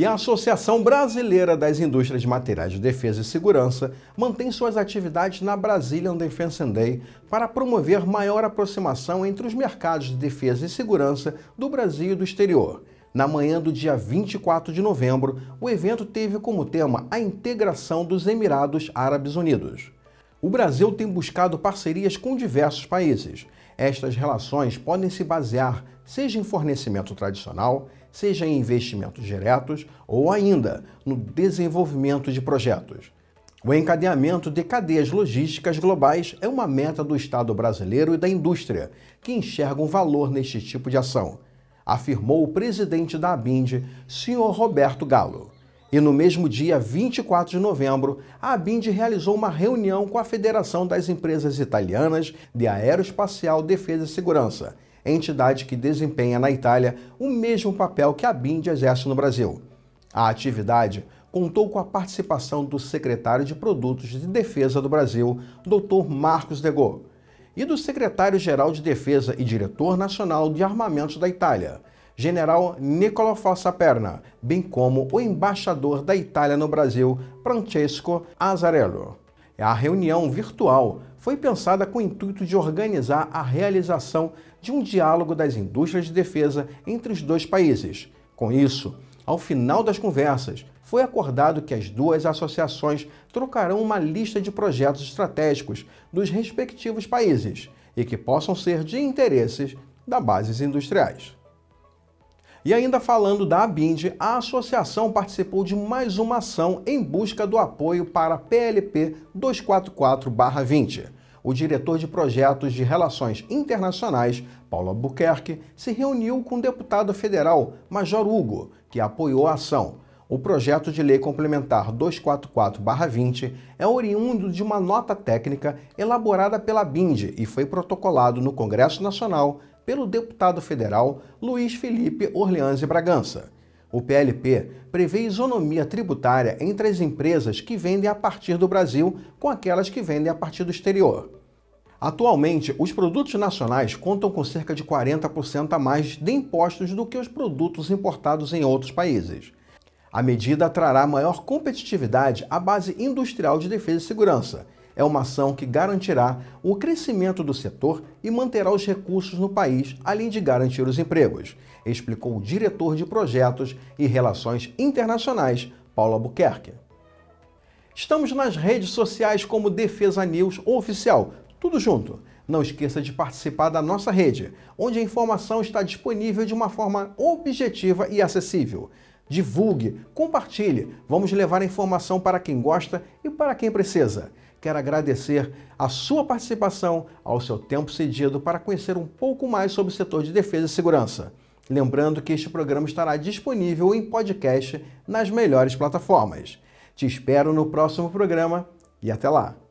E a Associação Brasileira das Indústrias de Materiais de Defesa e Segurança mantém suas atividades na Brazilian Defense Day para promover maior aproximação entre os mercados de defesa e segurança do Brasil e do exterior. Na manhã do dia 24 de novembro, o evento teve como tema a integração dos Emirados Árabes Unidos. O Brasil tem buscado parcerias com diversos países. Estas relações podem se basear seja em fornecimento tradicional, seja em investimentos diretos ou ainda no desenvolvimento de projetos. O encadeamento de cadeias logísticas globais é uma meta do Estado brasileiro e da indústria, que enxergam um valor neste tipo de ação, afirmou o presidente da ABIND, senhor Roberto Galo. E no mesmo dia, 24 de novembro, a ABIND realizou uma reunião com a Federação das Empresas Italianas de Aeroespacial, Defesa e Segurança, entidade que desempenha na Itália o mesmo papel que a ABIND exerce no Brasil. A atividade contou com a participação do secretário de Produtos de Defesa do Brasil, Dr. Marcos Degot, e do secretário-geral de Defesa e diretor nacional de armamentos da Itália, general Niccolo Fossaperna, bem como o embaixador da Itália no Brasil, Francesco Azzarello. A reunião virtual foi pensada com o intuito de organizar a realização de um diálogo das indústrias de defesa entre os dois países. Com isso, ao final das conversas, foi acordado que as duas associações trocarão uma lista de projetos estratégicos dos respectivos países e que possam ser de interesses das bases industriais. E ainda falando da ABIND, a associação participou de mais uma ação em busca do apoio para a PLP 244-20. O diretor de projetos de relações internacionais, Paulo Albuquerque, se reuniu com o deputado federal Major Hugo, que apoiou a ação o projeto de lei complementar 244-20 é oriundo de uma nota técnica elaborada pela BIND e foi protocolado no Congresso Nacional pelo deputado federal Luiz Felipe Orleans e Bragança. O PLP prevê isonomia tributária entre as empresas que vendem a partir do Brasil com aquelas que vendem a partir do exterior. Atualmente, os produtos nacionais contam com cerca de 40% a mais de impostos do que os produtos importados em outros países. A medida trará maior competitividade à base industrial de defesa e segurança. É uma ação que garantirá o crescimento do setor e manterá os recursos no país, além de garantir os empregos, explicou o diretor de projetos e relações internacionais, Paulo Albuquerque. Estamos nas redes sociais como Defesa News Oficial, tudo junto. Não esqueça de participar da nossa rede, onde a informação está disponível de uma forma objetiva e acessível divulgue, compartilhe. Vamos levar a informação para quem gosta e para quem precisa. Quero agradecer a sua participação, ao seu tempo cedido para conhecer um pouco mais sobre o setor de defesa e segurança. Lembrando que este programa estará disponível em podcast nas melhores plataformas. Te espero no próximo programa e até lá!